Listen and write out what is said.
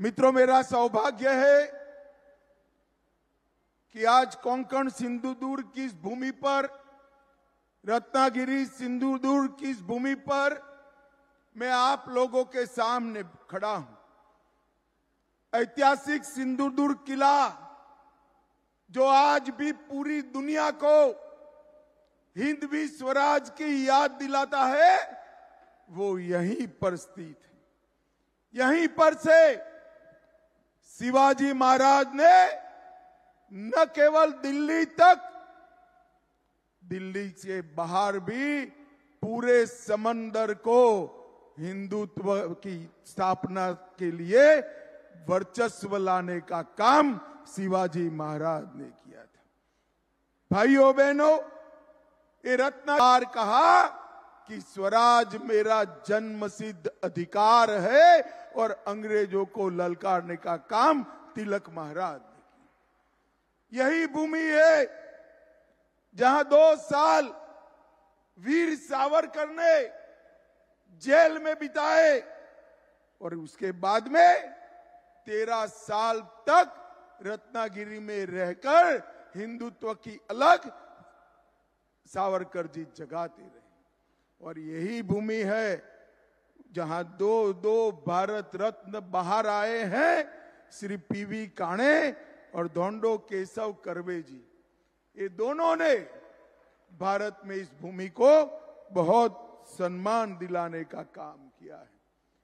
मित्रों मेरा सौभाग्य है कि आज कोंकण सिंधु की किस भूमि पर रत्नागिरी सिंधुदुर की भूमि पर मैं आप लोगों के सामने खड़ा हूं ऐतिहासिक सिंधुदुर किला जो आज भी पूरी दुनिया को हिंद भी स्वराज की याद दिलाता है वो यहीं पर स्थित है यहीं पर से शिवाजी महाराज ने न केवल दिल्ली तक दिल्ली से बाहर भी पूरे समंदर को हिंदुत्व की स्थापना के लिए वर्चस्व लाने का काम शिवाजी महाराज ने किया था भाइयों बहनों ये रत्नाकार कहा कि स्वराज मेरा जन्म सिद्ध अधिकार है और अंग्रेजों को ललकारने का काम तिलक महाराज ने यही भूमि है जहां दो साल वीर सावरकर ने जेल में बिताए और उसके बाद में तेरह साल तक रत्नागिरी में रहकर हिंदुत्व की अलग सावरकर जी जगाते रहे और यही भूमि है जहां दो दो भारत रत्न बाहर आए हैं श्री पीवी काणे और धोंडो केशव करवे जी ये दोनों ने भारत में इस भूमि को बहुत सम्मान दिलाने का काम किया है